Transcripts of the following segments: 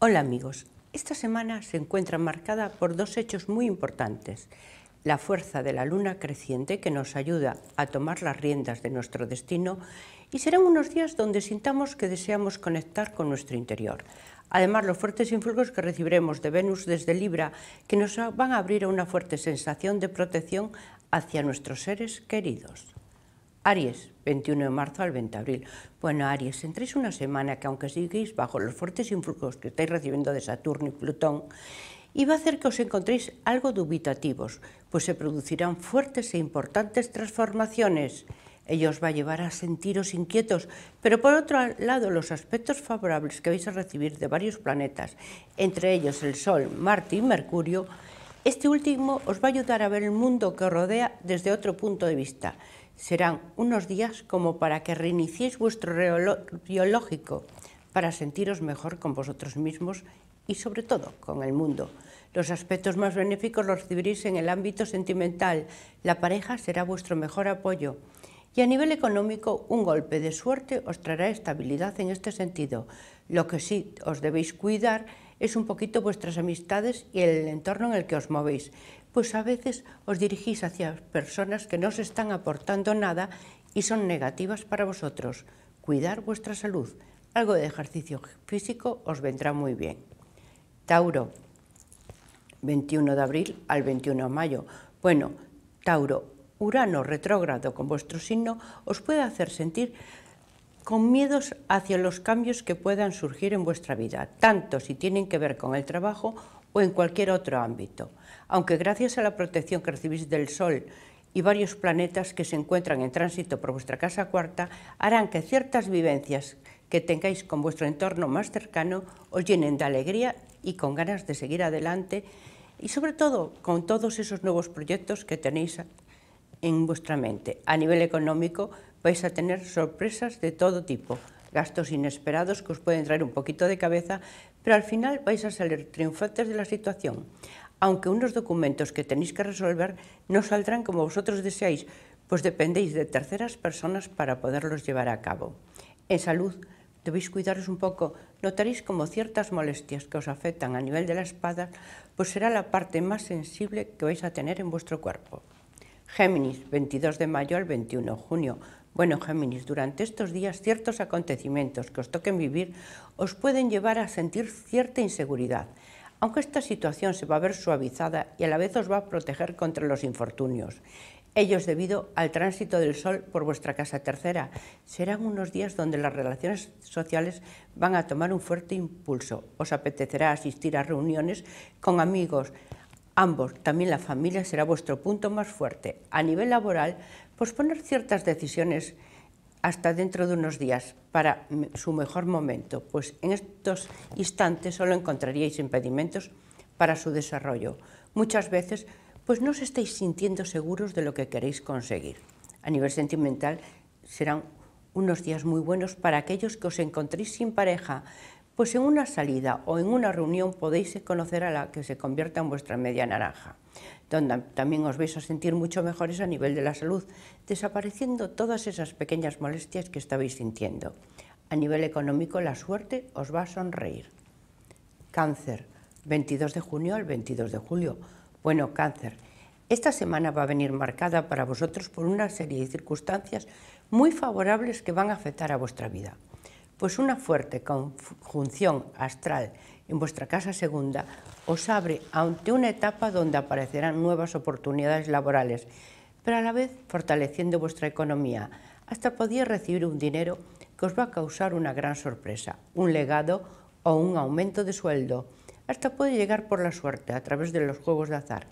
Hola amigos, esta semana se encuentra marcada por dos hechos muy importantes. La fuerza de la luna creciente que nos ayuda a tomar las riendas de nuestro destino y serán unos días donde sintamos que deseamos conectar con nuestro interior. Además, los fuertes influjos que recibiremos de Venus desde Libra, que nos van a abrir a una fuerte sensación de protección hacia nuestros seres queridos. Aries, 21 de marzo al 20 de abril. Bueno, Aries, entréis una semana que aunque sigáis bajo los fuertes influjos que estáis recibiendo de Saturno y Plutón, y va a hacer que os encontréis algo dubitativos, pues se producirán fuertes e importantes transformaciones. Ello os va a llevar a sentiros inquietos, pero por otro lado los aspectos favorables que vais a recibir de varios planetas, entre ellos el Sol, Marte y Mercurio, este último os va a ayudar a ver el mundo que os rodea desde otro punto de vista, Serán unos días como para que reiniciéis vuestro biológico, para sentiros mejor con vosotros mismos y sobre todo con el mundo. Los aspectos más benéficos los recibiréis en el ámbito sentimental. La pareja será vuestro mejor apoyo. Y a nivel económico, un golpe de suerte os traerá estabilidad en este sentido. Lo que sí os debéis cuidar es un poquito vuestras amistades y el entorno en el que os movéis, pues a veces os dirigís hacia personas que no os están aportando nada y son negativas para vosotros. Cuidar vuestra salud. Algo de ejercicio físico os vendrá muy bien. Tauro, 21 de abril al 21 de mayo. Bueno, Tauro, Urano retrógrado con vuestro signo os puede hacer sentir con miedos hacia los cambios que puedan surgir en vuestra vida, tanto si tienen que ver con el trabajo o en cualquier otro ámbito, aunque gracias a la protección que recibís del Sol y varios planetas que se encuentran en tránsito por vuestra casa cuarta harán que ciertas vivencias que tengáis con vuestro entorno más cercano os llenen de alegría y con ganas de seguir adelante y sobre todo con todos esos nuevos proyectos que tenéis en vuestra mente. A nivel económico vais a tener sorpresas de todo tipo, gastos inesperados que os pueden traer un poquito de cabeza, pero al final vais a salir triunfantes de la situación, aunque unos documentos que tenéis que resolver no saldrán como vosotros deseáis, pues dependéis de terceras personas para poderlos llevar a cabo. En salud, debéis cuidaros un poco, notaréis como ciertas molestias que os afectan a nivel de la espada, pues será la parte más sensible que vais a tener en vuestro cuerpo. Géminis, 22 de mayo al 21 de junio. Bueno, Géminis, durante estos días ciertos acontecimientos que os toquen vivir os pueden llevar a sentir cierta inseguridad, aunque esta situación se va a ver suavizada y a la vez os va a proteger contra los infortunios. Ellos, debido al tránsito del Sol por vuestra casa tercera. Serán unos días donde las relaciones sociales van a tomar un fuerte impulso. Os apetecerá asistir a reuniones con amigos, ambos. También la familia será vuestro punto más fuerte. A nivel laboral, posponer ciertas decisiones hasta dentro de unos días para su mejor momento, pues en estos instantes solo encontraríais impedimentos para su desarrollo. Muchas veces, pues no os estáis sintiendo seguros de lo que queréis conseguir. A nivel sentimental, serán unos días muy buenos para aquellos que os encontréis sin pareja, pues en una salida o en una reunión podéis conocer a la que se convierta en vuestra media naranja, donde también os vais a sentir mucho mejores a nivel de la salud, desapareciendo todas esas pequeñas molestias que estabais sintiendo. A nivel económico, la suerte os va a sonreír. Cáncer, 22 de junio al 22 de julio. Bueno, cáncer, esta semana va a venir marcada para vosotros por una serie de circunstancias muy favorables que van a afectar a vuestra vida pues una fuerte conjunción astral en vuestra casa segunda os abre ante una etapa donde aparecerán nuevas oportunidades laborales, pero a la vez fortaleciendo vuestra economía, hasta podéis recibir un dinero que os va a causar una gran sorpresa, un legado o un aumento de sueldo. Hasta puede llegar por la suerte a través de los juegos de azar.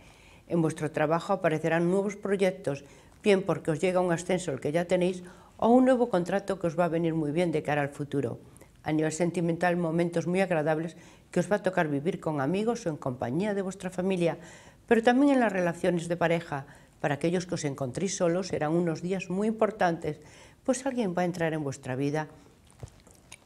En vuestro trabajo aparecerán nuevos proyectos, bien porque os llega un ascenso el que ya tenéis o un nuevo contrato que os va a venir muy bien de cara al futuro. A nivel sentimental, momentos muy agradables que os va a tocar vivir con amigos o en compañía de vuestra familia, pero también en las relaciones de pareja. Para aquellos que os encontréis solos serán unos días muy importantes, pues alguien va a entrar en vuestra vida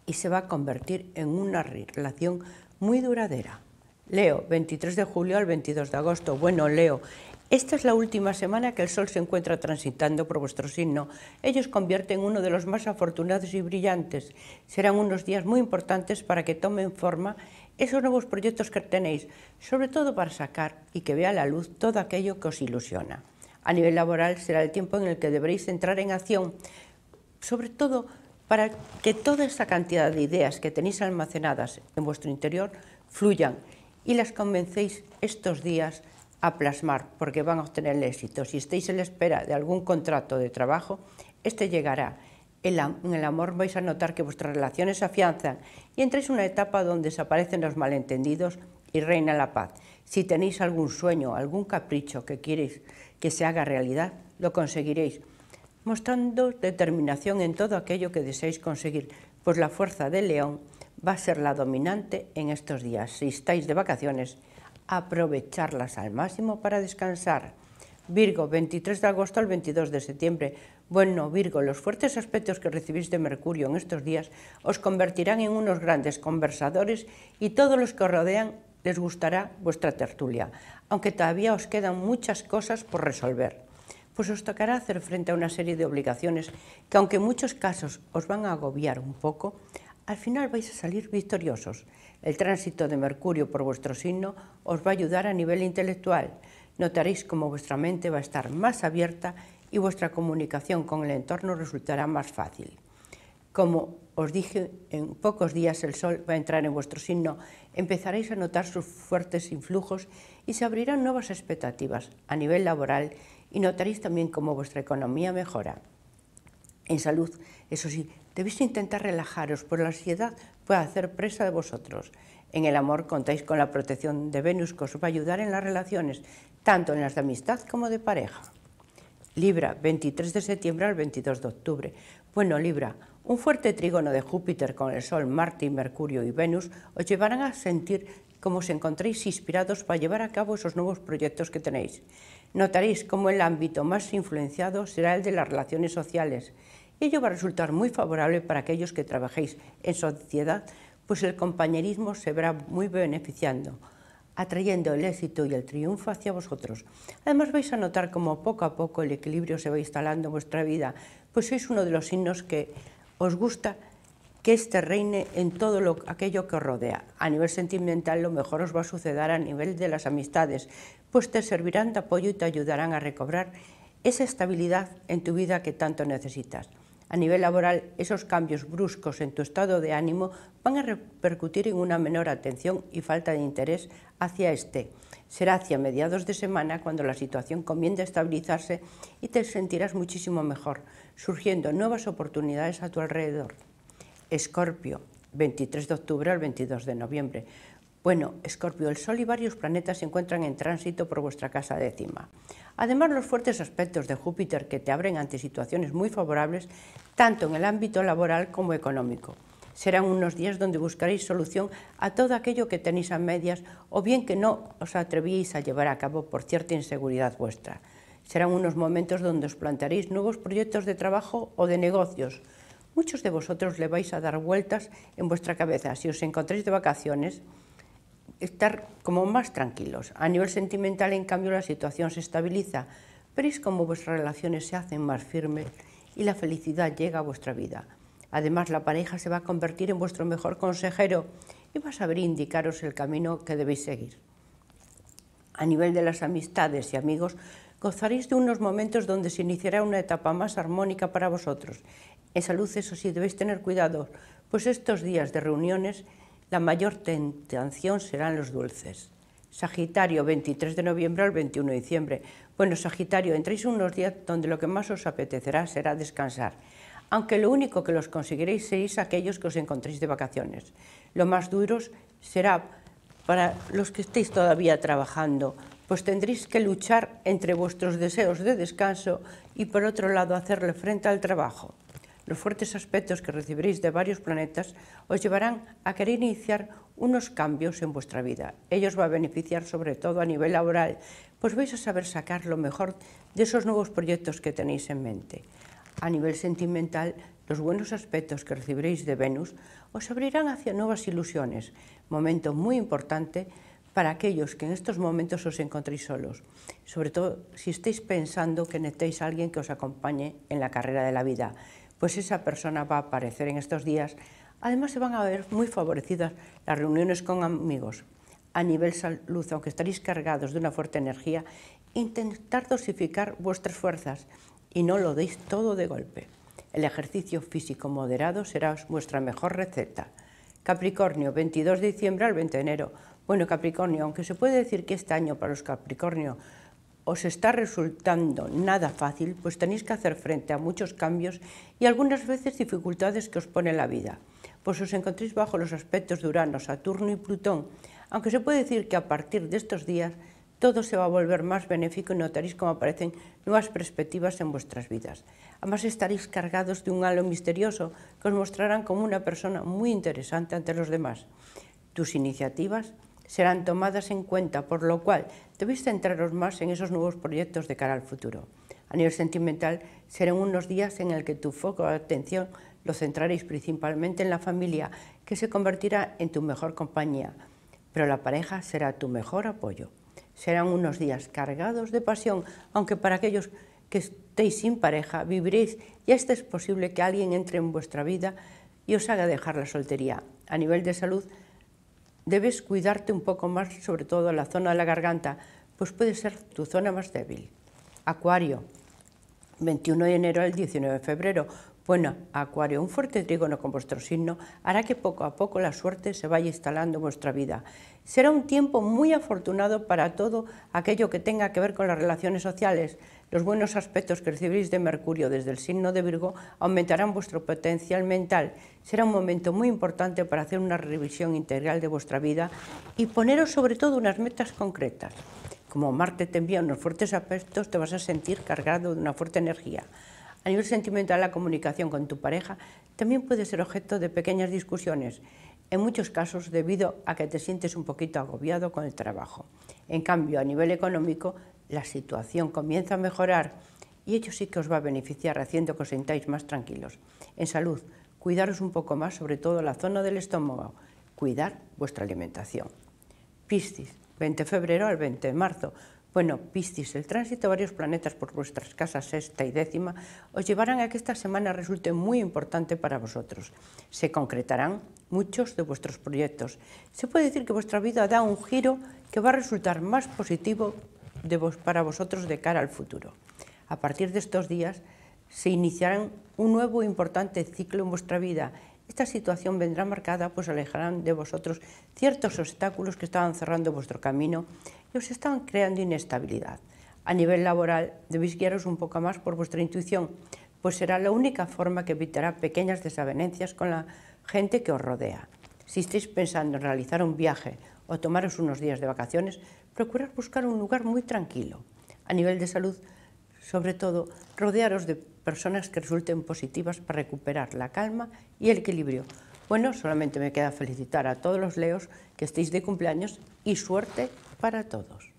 y se va a convertir en una relación muy duradera. Leo, 23 de julio al 22 de agosto. Bueno, Leo, esta es la última semana que el Sol se encuentra transitando por vuestro signo. Ellos convierten uno de los más afortunados y brillantes. Serán unos días muy importantes para que tomen forma esos nuevos proyectos que tenéis, sobre todo para sacar y que vea la luz todo aquello que os ilusiona. A nivel laboral será el tiempo en el que deberéis entrar en acción, sobre todo para que toda esa cantidad de ideas que tenéis almacenadas en vuestro interior fluyan y las convencéis estos días a plasmar porque van a obtener el éxito. Si estáis en la espera de algún contrato de trabajo, este llegará. En, el amor vais a notar que vuestras relaciones se afianzan y entráis en una etapa donde desaparecen los malentendidos y reina la paz. Si tenéis algún sueño, algún capricho que queréis que se haga realidad, lo conseguiréis, mostrando determinación en todo aquello que deseáis conseguir, pues la fuerza de león va a ser la dominante en estos días. Si estáis de vacaciones, aprovecharlas al máximo para descansar. Virgo, 23 de agosto al 22 de septiembre. Bueno, Virgo, los fuertes aspectos que recibís de Mercurio en estos días os convertirán en unos grandes conversadores y todos los que os rodean les gustará vuestra tertulia, aunque todavía os quedan muchas cosas por resolver. Pues os tocará hacer frente a una serie de obligaciones que, aunque en muchos casos os van a agobiar un poco, al final vais a salir victoriosos. El tránsito de Mercurio por vuestro signo os va a ayudar a nivel intelectual. Notaréis cómo vuestra mente va a estar más abierta y vuestra comunicación con el entorno resultará más fácil. Como os dije, en pocos días el Sol va a entrar en vuestro signo, empezaréis a notar sus fuertes influjos y se abrirán nuevas expectativas a nivel laboral y notaréis también cómo vuestra economía mejora en salud. Eso sí, debéis intentar relajaros, pues la ansiedad puede hacer presa de vosotros. En el amor contáis con la protección de Venus, que os va a ayudar en las relaciones, tanto en las de amistad como de pareja. Libra, 23 de septiembre al 22 de octubre. Bueno, Libra, un fuerte trígono de Júpiter con el Sol, Marte, Mercurio y Venus os llevarán a sentir cómo os encontréis inspirados para llevar a cabo esos nuevos proyectos que tenéis. Notaréis cómo el ámbito más influenciado será el de las relaciones sociales Ello va a resultar muy favorable para aquellos que trabajéis en sociedad, pues el compañerismo se verá muy beneficiando, atrayendo el éxito y el triunfo hacia vosotros. Además vais a notar cómo poco a poco el equilibrio se va instalando en vuestra vida, pues sois uno de los signos que os gusta que este reine en todo lo, aquello que os rodea. A nivel sentimental lo mejor os va a suceder a nivel de las amistades, pues te servirán de apoyo y te ayudarán a recobrar esa estabilidad en tu vida que tanto necesitas. A nivel laboral, esos cambios bruscos en tu estado de ánimo van a repercutir en una menor atención y falta de interés hacia este. Será hacia mediados de semana cuando la situación comience a estabilizarse y te sentirás muchísimo mejor, surgiendo nuevas oportunidades a tu alrededor. Escorpio, 23 de octubre al 22 de noviembre. Bueno, Escorpio, el Sol y varios planetas se encuentran en tránsito por vuestra casa décima. Además, los fuertes aspectos de Júpiter que te abren ante situaciones muy favorables, tanto en el ámbito laboral como económico. Serán unos días donde buscaréis solución a todo aquello que tenéis a medias o bien que no os atrevíais a llevar a cabo por cierta inseguridad vuestra. Serán unos momentos donde os plantearéis nuevos proyectos de trabajo o de negocios. Muchos de vosotros le vais a dar vueltas en vuestra cabeza. Si os encontráis de vacaciones, estar como más tranquilos. A nivel sentimental, en cambio, la situación se estabiliza, pero como vuestras relaciones se hacen más firmes y la felicidad llega a vuestra vida. Además, la pareja se va a convertir en vuestro mejor consejero y va a saber indicaros el camino que debéis seguir. A nivel de las amistades y amigos, gozaréis de unos momentos donde se iniciará una etapa más armónica para vosotros. En salud, eso sí, debéis tener cuidado, pues estos días de reuniones la mayor tentación serán los dulces. Sagitario, 23 de noviembre al 21 de diciembre. Bueno, Sagitario, entréis unos días donde lo que más os apetecerá será descansar, aunque lo único que los conseguiréis seréis aquellos que os encontréis de vacaciones. Lo más duro será para los que estéis todavía trabajando, pues tendréis que luchar entre vuestros deseos de descanso y por otro lado hacerle frente al trabajo los fuertes aspectos que recibiréis de varios planetas os llevarán a querer iniciar unos cambios en vuestra vida. Ellos va a beneficiar sobre todo a nivel laboral, pues vais a saber sacar lo mejor de esos nuevos proyectos que tenéis en mente. A nivel sentimental, los buenos aspectos que recibiréis de Venus os abrirán hacia nuevas ilusiones, momento muy importante para aquellos que en estos momentos os encontréis solos, sobre todo si estáis pensando que necesitáis a alguien que os acompañe en la carrera de la vida pues esa persona va a aparecer en estos días. Además se van a ver muy favorecidas las reuniones con amigos. A nivel salud, aunque estaréis cargados de una fuerte energía, intentar dosificar vuestras fuerzas y no lo deis todo de golpe. El ejercicio físico moderado será vuestra mejor receta. Capricornio, 22 de diciembre al 20 de enero. Bueno, Capricornio, aunque se puede decir que este año para los Capricornio os está resultando nada fácil, pues tenéis que hacer frente a muchos cambios y algunas veces dificultades que os pone la vida, pues os encontréis bajo los aspectos de Urano, Saturno y Plutón, aunque se puede decir que a partir de estos días todo se va a volver más benéfico y notaréis cómo aparecen nuevas perspectivas en vuestras vidas. Además estaréis cargados de un halo misterioso que os mostrarán como una persona muy interesante ante los demás. Tus iniciativas serán tomadas en cuenta, por lo cual debéis centraros más en esos nuevos proyectos de cara al futuro. A nivel sentimental, serán unos días en el que tu foco de atención lo centraréis principalmente en la familia, que se convertirá en tu mejor compañía, pero la pareja será tu mejor apoyo. Serán unos días cargados de pasión, aunque para aquellos que estéis sin pareja viviréis y este es posible que alguien entre en vuestra vida y os haga dejar la soltería. A nivel de salud, debes cuidarte un poco más, sobre todo la zona de la garganta, pues puede ser tu zona más débil. Acuario, 21 de enero al 19 de febrero, bueno, Acuario, un fuerte trígono con vuestro signo hará que poco a poco la suerte se vaya instalando en vuestra vida. Será un tiempo muy afortunado para todo aquello que tenga que ver con las relaciones sociales. Los buenos aspectos que recibiréis de Mercurio desde el signo de Virgo aumentarán vuestro potencial mental. Será un momento muy importante para hacer una revisión integral de vuestra vida y poneros sobre todo unas metas concretas. Como Marte te envía unos fuertes aspectos, te vas a sentir cargado de una fuerte energía. A nivel sentimental, la comunicación con tu pareja también puede ser objeto de pequeñas discusiones, en muchos casos debido a que te sientes un poquito agobiado con el trabajo. En cambio, a nivel económico, la situación comienza a mejorar y ello sí que os va a beneficiar haciendo que os sintáis más tranquilos. En salud, cuidaros un poco más, sobre todo la zona del estómago, cuidar vuestra alimentación. Piscis, 20 de febrero al 20 de marzo. Bueno, Piscis, el tránsito de varios planetas por vuestras casas sexta y décima os llevarán a que esta semana resulte muy importante para vosotros. Se concretarán muchos de vuestros proyectos. Se puede decir que vuestra vida da un giro que va a resultar más positivo para vosotros de cara al futuro. A partir de estos días se iniciará un nuevo importante ciclo en vuestra vida esta situación vendrá marcada, pues alejarán de vosotros ciertos obstáculos que estaban cerrando vuestro camino y os estaban creando inestabilidad. A nivel laboral, debéis guiaros un poco más por vuestra intuición, pues será la única forma que evitará pequeñas desavenencias con la gente que os rodea. Si estáis pensando en realizar un viaje o tomaros unos días de vacaciones, procurad buscar un lugar muy tranquilo. A nivel de salud, sobre todo, rodearos de personas que resulten positivas para recuperar la calma y el equilibrio. Bueno, solamente me queda felicitar a todos los leos que estéis de cumpleaños y suerte para todos.